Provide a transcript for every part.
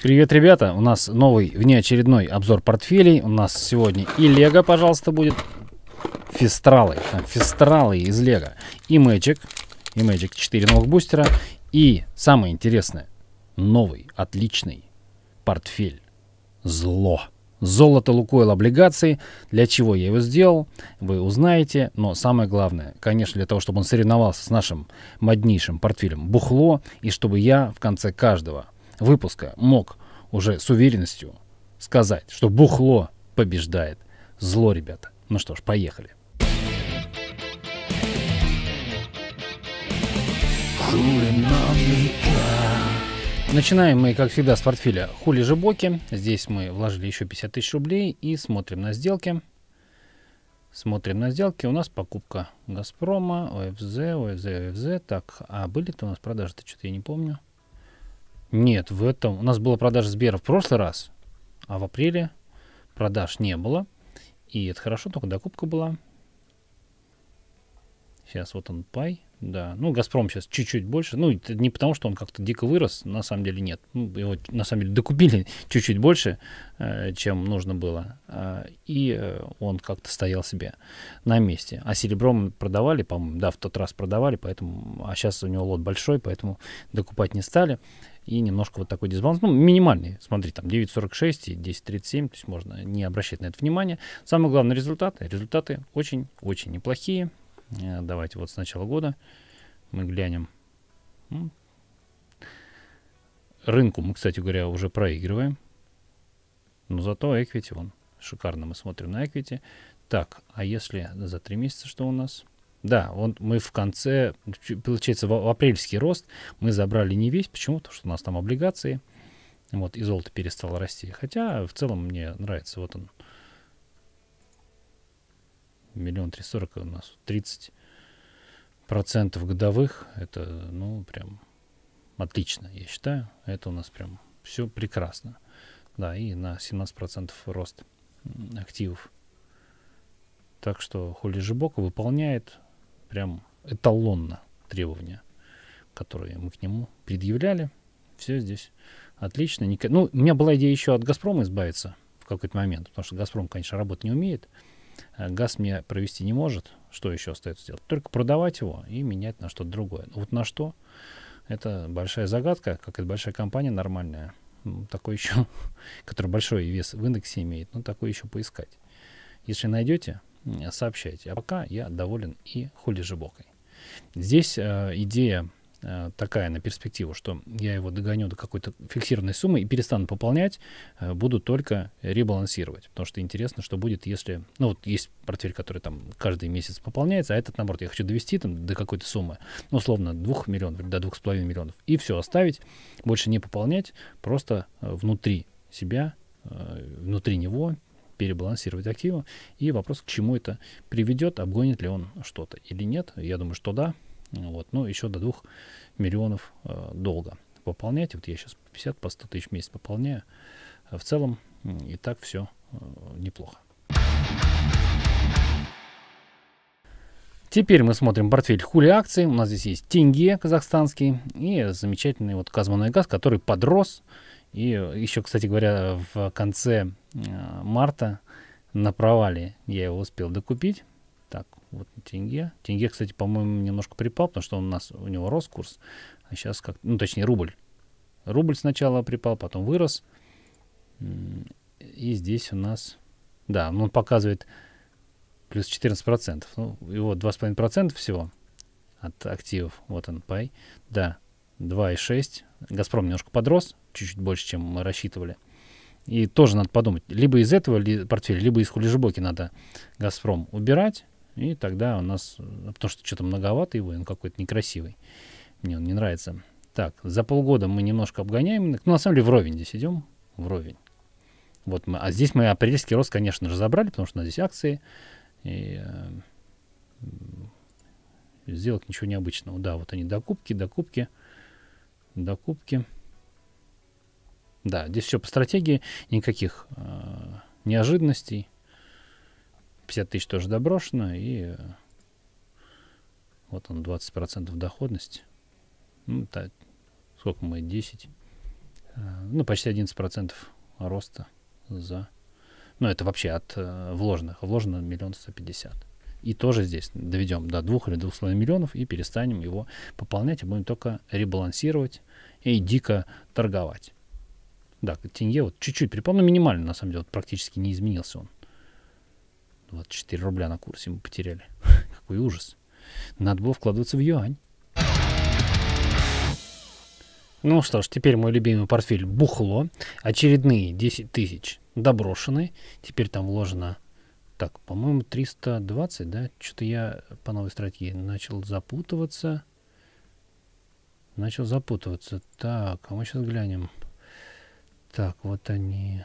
Привет, ребята! У нас новый внеочередной обзор портфелей. У нас сегодня и Лего, пожалуйста, будет. Фестралы. Там фестралы из Лего. И Magic. И Magic 4 новых бустера. И самое интересное. Новый, отличный портфель. Зло. Золото Лукойл облигации. Для чего я его сделал, вы узнаете. Но самое главное, конечно, для того, чтобы он соревновался с нашим моднейшим портфелем Бухло. И чтобы я в конце каждого выпуска мог уже с уверенностью сказать, что бухло побеждает зло, ребята. Ну что ж, поехали. Начинаем мы, как всегда, с портфеля Хули же боки. Здесь мы вложили еще 50 тысяч рублей и смотрим на сделки. Смотрим на сделки. У нас покупка Газпрома, ОФЗ, ОФЗ, ОФЗ. Так, а были-то у нас продажи-то что-то я не помню. Нет, в этом... У нас была продажа Сбера в прошлый раз, а в апреле продаж не было. И это хорошо, только докупка была. Сейчас вот он пай. Да, ну Газпром сейчас чуть-чуть больше, ну это не потому, что он как-то дико вырос, на самом деле нет, ну, его на самом деле докупили чуть-чуть больше, э, чем нужно было, э, и э, он как-то стоял себе на месте. А серебром продавали, по-моему, да, в тот раз продавали, поэтому, а сейчас у него лот большой, поэтому докупать не стали, и немножко вот такой дисбаланс, ну минимальный, смотри, там 9.46 и 10.37, то есть можно не обращать на это внимание. Самое главное результаты, результаты очень-очень неплохие, Э, давайте вот с начала года мы глянем. Рынку мы, кстати говоря, уже проигрываем. Но зато эквити вон. Шикарно мы смотрим на эквити. Так, а если за три месяца что у нас? Да, вот мы в конце, получается, в апрельский рост мы забрали не весь. Почему? Потому что у нас там облигации. Вот, и золото перестало расти. Хотя, в целом, мне нравится. Вот он, миллион триста сорок а у нас 30 процентов годовых. Это, ну, прям отлично, я считаю. Это у нас прям все прекрасно. Да, и на 17% рост активов. Так что Холли Жибока выполняет прям эталонно требования, которые мы к нему предъявляли. Все здесь отлично. Ну, у меня была идея еще от «Газпрома» избавиться в какой-то момент, потому что «Газпром», конечно, работать не умеет. Э, газ мне провести не может, что еще остается делать? Только продавать его и менять на что-то другое. Ну, вот на что? Это большая загадка, как это большая компания нормальная, ну, такой еще, который большой вес в индексе имеет, Ну такой еще поискать. Если найдете, сообщайте. А пока я доволен и холижебокой. Здесь э, идея Э, такая на перспективу, что я его догоню до какой-то фиксированной суммы и перестану пополнять, э, буду только ребалансировать. Потому что интересно, что будет, если... Ну, вот есть портфель, который там каждый месяц пополняется, а этот, наоборот, я хочу довести там до какой-то суммы, ну, условно, 2 миллионов или до 2,5 миллионов, и все, оставить, больше не пополнять, просто э, внутри себя, внутри него перебалансировать активы. И вопрос, к чему это приведет, обгонит ли он что-то или нет. Я думаю, что да, вот. Ну, еще до 2 миллионов э, долга пополнять. Вот я сейчас 50 по 100 тысяч в месяц пополняю. Э, в целом и так все э, неплохо. Теперь мы смотрим портфель хули акций. У нас здесь есть тенге казахстанский и замечательный вот Казмунный газ, который подрос. И э, еще, кстати говоря, в конце э, марта на провале я его успел докупить вот тенге. Тенге, кстати, по-моему, немножко припал, потому что он у нас у него рос курс, а сейчас как, ну точнее рубль. Рубль сначала припал, потом вырос. И здесь у нас, да, ну, он показывает плюс 14%. Ну, его 2,5% всего от активов. Вот он, пай. Да, 2,6. Газпром немножко подрос, чуть-чуть больше, чем мы рассчитывали. И тоже надо подумать, либо из этого портфеля, либо из хулижебоки надо Газпром убирать, и тогда у нас... Э, потому что что-то многовато его, он какой-то некрасивый. Мне он не нравится. Так, за полгода мы немножко обгоняем. Ну, на самом деле, вровень здесь идем. Вровень. Вот мы, а здесь мы апрельский рост, конечно же, забрали, потому что у нас здесь акции. И, э, сделок ничего необычного. Да, вот они докупки, докупки, докупки. Да, здесь все по стратегии, никаких э, неожиданностей. 50 тысяч тоже доброшено, и э, вот он, 20% доходности. Ну, так, сколько мы, 10? Э, ну, почти 11% роста за... Ну, это вообще от э, вложенных. Вложено миллион сто пятьдесят. И тоже здесь доведем до двух или двух 2,5 миллионов и перестанем его пополнять, и будем только ребалансировать и дико торговать. Да, тенге вот чуть-чуть припал, минимально, на самом деле, вот практически не изменился он. 24 рубля на курсе мы потеряли. Какой ужас. Надо было вкладываться в юань. Ну что ж, теперь мой любимый портфель бухло. Очередные 10 тысяч доброшены. Теперь там вложено, так, по-моему, 320, да? Что-то я по новой стратегии начал запутываться. Начал запутываться. Так, а мы сейчас глянем. Так, вот они...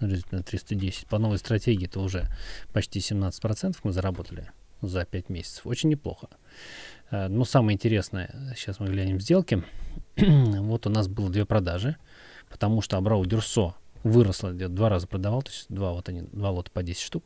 Ну, на 310. По новой стратегии это уже почти 17% мы заработали за 5 месяцев. Очень неплохо. Э, но самое интересное, сейчас мы глянем сделки вот у нас было две продажи, потому что Абрау Дюрсо выросла, где два раза продавал, то есть два, вот они, два лота по 10 штук.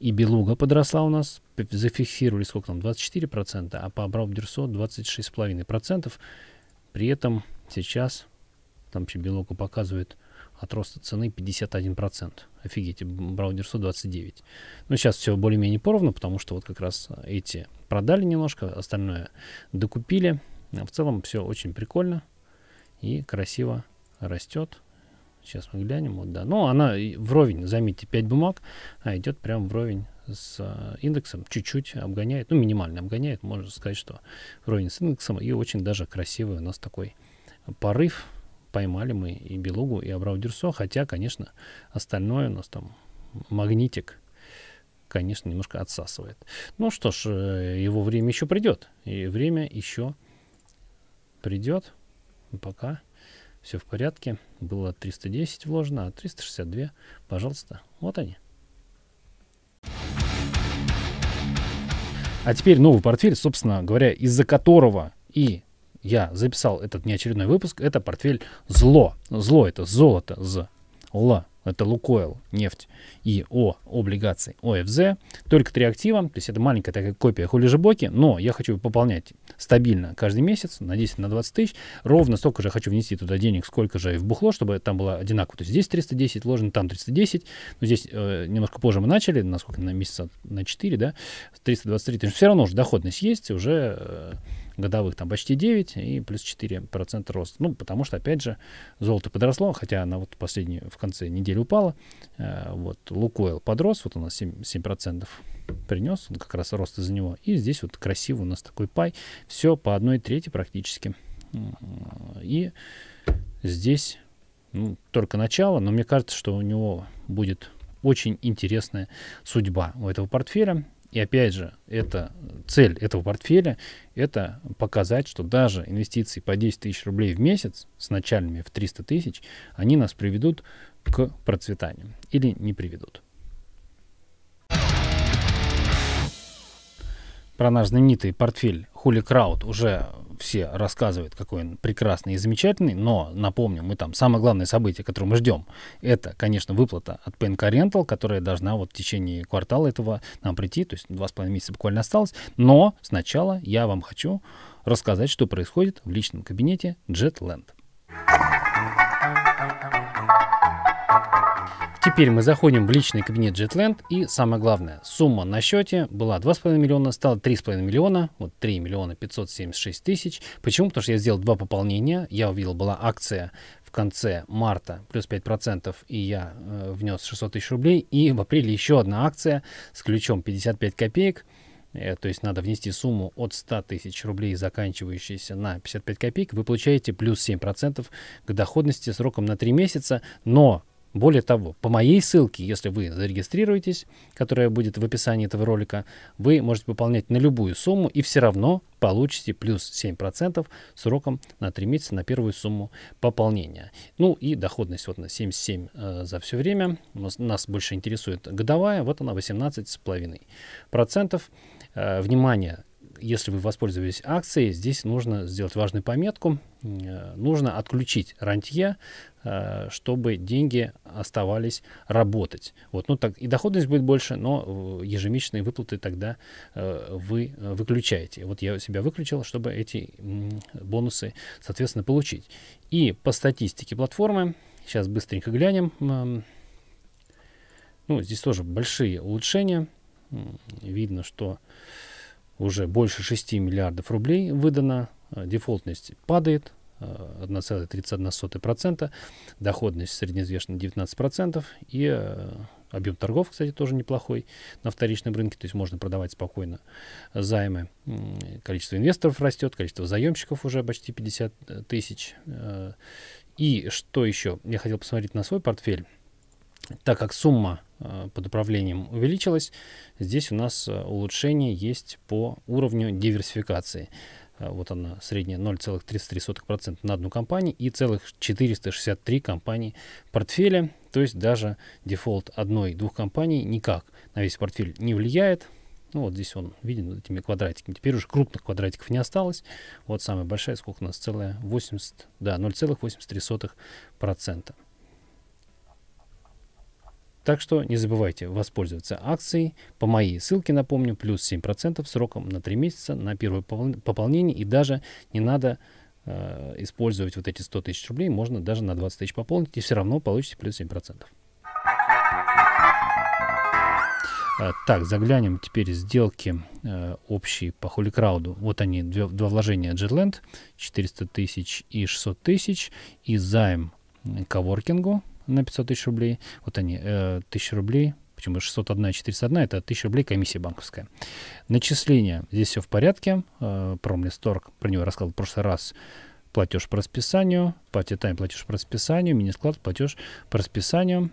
И Белуга подросла у нас, зафиксировали сколько там, 24%, а по Абрау Дюрсо 26,5%. При этом сейчас, там вообще Белуга показывает от роста цены 51%. Офигеть, браузер 129. Ну, сейчас все более-менее поровну, потому что вот как раз эти продали немножко, остальное докупили. в целом все очень прикольно и красиво растет. Сейчас мы глянем, вот да. Но ну, она вровень, заметьте, 5 бумаг, а идет прям вровень с э, индексом, чуть-чуть обгоняет, ну минимально обгоняет, можно сказать, что вровень с индексом и очень даже красивый у нас такой порыв поймали мы и белугу, и абрау-дюрсо, хотя, конечно, остальное у нас там магнитик, конечно, немножко отсасывает. Ну что ж, э, его время еще придет, и время еще придет, пока все в порядке. Было 310 вложено, а 362, пожалуйста, вот они. А теперь новый портфель, собственно говоря, из-за которого и я записал этот неочередной выпуск, это портфель зло. Зло это золото, з. Л это Лукойл, нефть и О облигации ОФЗ. Только три актива, то есть это маленькая такая копия хулижебоки, но я хочу пополнять стабильно каждый месяц на 10 на 20 тысяч. Ровно столько же хочу внести туда денег, сколько же и вбухло, чтобы там было одинаково. То есть здесь 310 вложено, там 310. Но здесь э, немножко позже мы начали, насколько на месяца на 4, да, 323 есть Все равно уже доходность есть, уже э, годовых там почти 9 и плюс 4% роста. Ну, потому что, опять же, золото подросло, хотя оно вот последнюю в конце недели упало, э, Вот Лукойл подрос, вот у нас 7%, процентов принес, он как раз рост из-за него. И здесь вот красиво у нас такой пай. Все по одной трети практически. И здесь ну, только начало, но мне кажется, что у него будет очень интересная судьба у этого портфеля. И опять же, это цель этого портфеля, это показать, что даже инвестиции по 10 тысяч рублей в месяц с начальными в 300 тысяч, они нас приведут к процветанию или не приведут. про наш знаменитый портфель Хули Крауд уже все рассказывают, какой он прекрасный и замечательный, но, напомню, мы там самое главное событие, которое мы ждем, это, конечно, выплата от ПНК Rental, которая должна вот в течение квартала этого нам прийти, то есть два с половиной месяца буквально осталось, но сначала я вам хочу рассказать, что происходит в личном кабинете JetLand. Теперь мы заходим в личный кабинет JetLand и самое главное, сумма на счете была 2,5 миллиона, стала 3,5 миллиона, вот 3 миллиона 576 тысяч. Почему? Потому что я сделал два пополнения, я увидел, была акция в конце марта плюс 5%, и я э, внес 600 тысяч рублей, и в апреле еще одна акция с ключом 55 копеек, э, то есть надо внести сумму от 100 тысяч рублей, заканчивающейся на 55 копеек, вы получаете плюс 7% к доходности сроком на 3 месяца, но более того, по моей ссылке, если вы зарегистрируетесь, которая будет в описании этого ролика, вы можете пополнять на любую сумму и все равно получите плюс 7% сроком на 3 месяца на первую сумму пополнения. Ну и доходность вот на 77 э, за все время. Нас, нас больше интересует годовая, вот она 18,5%. Э, внимание, если вы воспользовались акцией, здесь нужно сделать важную пометку. Э, нужно отключить рантье, э, чтобы деньги оставались работать. Вот, ну так и доходность будет больше, но э, ежемесячные выплаты тогда вы выключаете. Вот я себя выключил, чтобы эти бонусы, соответственно, получить. И по статистике платформы, сейчас быстренько глянем. Ну, здесь тоже большие улучшения. Видно, что уже больше 6 миллиардов рублей выдано, э, дефолтность падает, 1,31%, э, доходность среднеизвестная 19%, и э, объем торгов, кстати, тоже неплохой на вторичном рынке, то есть можно продавать спокойно займы. Количество инвесторов растет, количество заемщиков уже почти 50 тысяч. И что еще? Я хотел посмотреть на свой портфель так как сумма э, под управлением увеличилась, здесь у нас э, улучшение есть по уровню диверсификации. Э, вот она, средняя 0,33% на одну компанию и целых 463 компании портфеля. То есть даже дефолт одной-двух компаний никак на весь портфель не влияет. Ну вот здесь он виден вот этими квадратиками. Теперь уже крупных квадратиков не осталось. Вот самая большая, сколько у нас, целая 80, да, 0,83%. Так что не забывайте воспользоваться акцией по моей ссылке, напомню, плюс 7% сроком на 3 месяца на первое пополнение. И даже не надо э, использовать вот эти 100 тысяч рублей, можно даже на 20 тысяч пополнить, и все равно получите плюс 7%. Э, так, заглянем теперь сделки э, общие по холикрауду. Вот они, две, два вложения Jetland, 400 тысяч и 600 тысяч, и займ коворкингу на 500 тысяч рублей. Вот они, 1000 э, рублей, почему 601 401 это 1000 рублей комиссия банковская. Начисление, здесь все в порядке, э, промлисторг, про него рассказал в прошлый раз, платеж по расписанию, пати платеж по расписанию, мини-склад платеж по расписанию.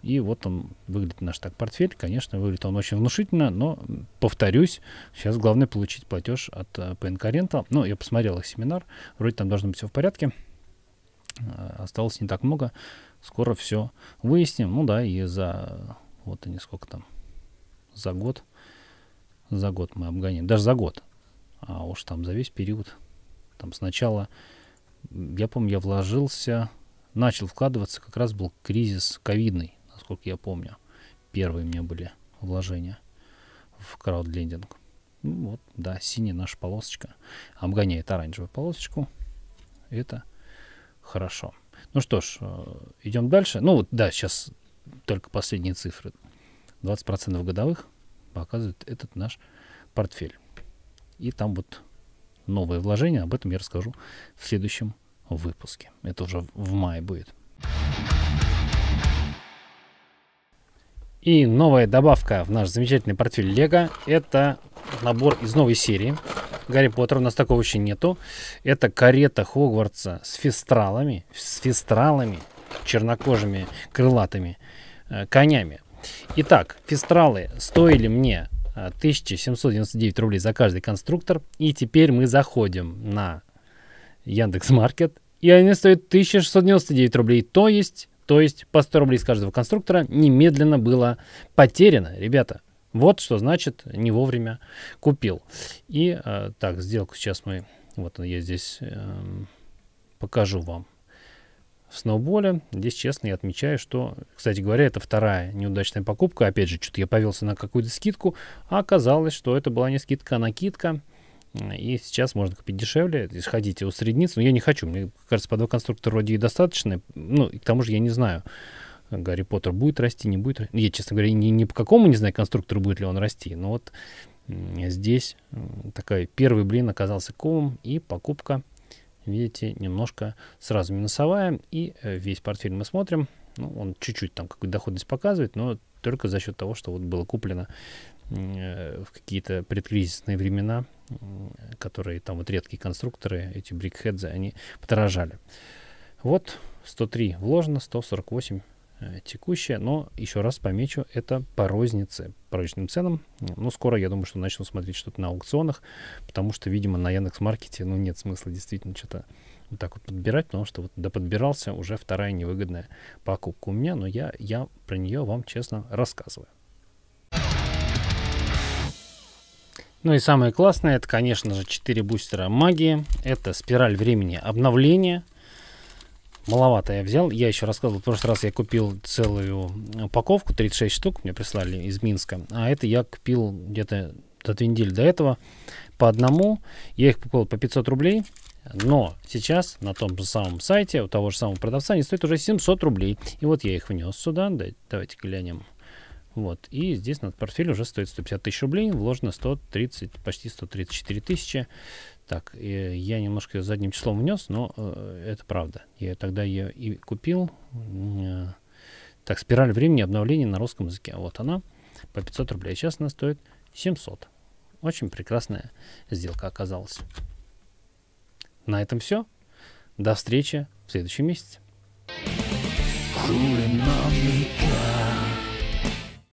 И вот он выглядит наш так портфель. Конечно, выглядит он очень внушительно, но, повторюсь, сейчас главное получить платеж от ä, э, ПНК Рента. Ну, я посмотрел их семинар, вроде там должно быть все в порядке. Э, осталось не так много. Скоро все выясним. Ну да, и за... Вот они сколько там. За год. За год мы обгоним. Даже за год. А уж там за весь период. Там сначала... Я помню, я вложился... Начал вкладываться, как раз был кризис ковидный, насколько я помню. Первые у меня были вложения в краудлендинг. Ну, вот, да, синяя наша полосочка обгоняет оранжевую полосочку. Это Хорошо. Ну что ж, э, идем дальше. Ну вот, да, сейчас только последние цифры. 20% годовых показывает этот наш портфель. И там вот новые вложения, об этом я расскажу в следующем выпуске. Это уже в мае будет. И новая добавка в наш замечательный портфель Лего – это набор из новой серии – Гарри Поттер у нас такого еще нету. Это карета Хогвартса с фестралами, с фестралами, чернокожими, крылатыми э, конями. Итак, фестралы стоили мне 1799 э, рублей за каждый конструктор. И теперь мы заходим на Яндекс Маркет, И они стоят 1699 рублей, то есть, то есть по 100 рублей с каждого конструктора немедленно было потеряно, ребята. Вот что значит не вовремя купил. И э, так, сделку сейчас мы, вот я здесь э, покажу вам в сноуболе. Здесь честно я отмечаю, что, кстати говоря, это вторая неудачная покупка. Опять же, что-то я повелся на какую-то скидку, а оказалось, что это была не скидка, а накидка. И сейчас можно купить дешевле, исходите у средниц. Но я не хочу, мне кажется, по два конструктора вроде и достаточно. Ну, и к тому же я не знаю, Гарри Поттер будет расти, не будет. Я, честно говоря, ни, ни по какому не знаю конструктору будет ли он расти, но вот здесь такой первый блин оказался комом и покупка, видите, немножко сразу минусовая. И э, весь портфель мы смотрим. Ну, он чуть-чуть там какую-то доходность показывает, но только за счет того, что вот было куплено э, в какие-то предкризисные времена, которые там вот редкие конструкторы, эти брикхедзы, они подорожали. Вот 103 вложено, 148 Э, текущая, но еще раз помечу, это по рознице, по розничным ценам. Но ну, скоро, я думаю, что начну смотреть что-то на аукционах, потому что, видимо, на Яндекс.Маркете, ну, нет смысла действительно что-то вот так вот подбирать, потому что вот доподбирался уже вторая невыгодная покупка у меня, но я, я про нее вам честно рассказываю. Ну и самое классное, это, конечно же, 4 бустера магии. Это спираль времени обновления — маловато я взял. Я еще рассказывал, в прошлый раз я купил целую упаковку, 36 штук мне прислали из Минска. А это я купил где-то за две недели до этого по одному. Я их покупал по 500 рублей. Но сейчас на том же самом сайте у того же самого продавца они стоят уже 700 рублей. И вот я их внес сюда. Давайте глянем. Вот. И здесь над портфель уже стоит 150 тысяч рублей, вложено 130, почти 134 тысячи. Так, я немножко задним числом внес, но э, это правда. Я тогда ее и купил. Э, так, спираль времени обновления на русском языке. Вот она по 500 рублей. Сейчас она стоит 700. Очень прекрасная сделка оказалась. На этом все. До встречи в следующем месяце.